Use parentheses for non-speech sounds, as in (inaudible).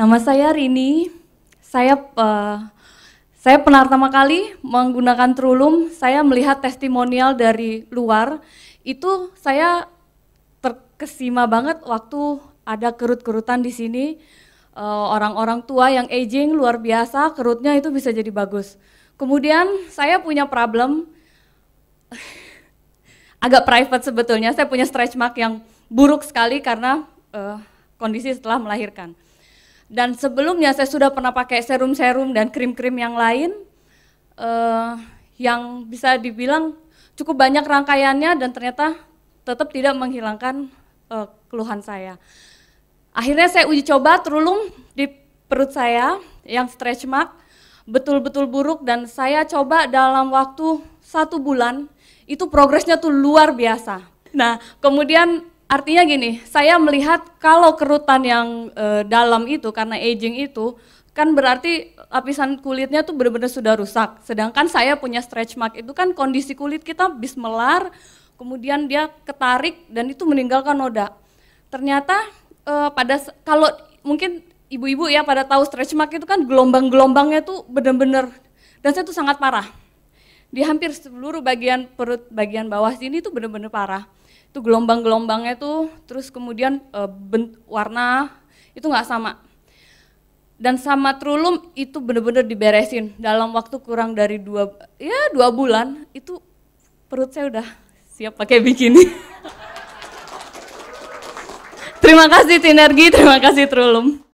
Nama saya Rini. Saya uh, saya pertama kali menggunakan Trulum, saya melihat testimonial dari luar. Itu saya terkesima banget waktu ada kerut-kerutan di sini. Eh, orang-orang uh, tua yang aging luar biasa, kerutnya itu bisa jadi bagus. Kemudian saya punya problem, (laughs) agak private sebetulnya, saya punya stretch mark yang buruk sekali karena uh, kondisi setelah melahirkan. Dan sebelumnya saya sudah pernah pakai serum-serum dan krim-krim yang lain uh, yang bisa dibilang cukup banyak rangkaiannya dan ternyata tetap tidak menghilangkan uh, keluhan saya. Akhirnya saya uji coba terulung di perut saya yang stretch mark betul-betul buruk dan saya coba dalam waktu satu bulan itu progresnya tuh luar biasa. Nah kemudian Artinya gini, saya melihat kalau kerutan yang e, dalam itu karena aging itu kan berarti lapisan kulitnya tuh benar-benar sudah rusak. Sedangkan saya punya stretch mark itu kan kondisi kulit kita bis melar, kemudian dia ketarik dan itu meninggalkan noda. Ternyata e, pada kalau mungkin ibu-ibu ya pada tahu stretch mark itu kan gelombang-gelombangnya tuh benar-benar dan saya tuh sangat parah di hampir seluruh bagian perut bagian bawah sini itu benar-benar parah. Itu gelombang-gelombangnya tuh, terus kemudian e, eh, bent, warna itu nggak sama. Dan sama trulum itu benar-benar diberesin dalam waktu kurang dari dua ya dua bulan itu perut saya udah siap pakai bikini. (laughs) terima kasih sinergi, terima kasih Trulum.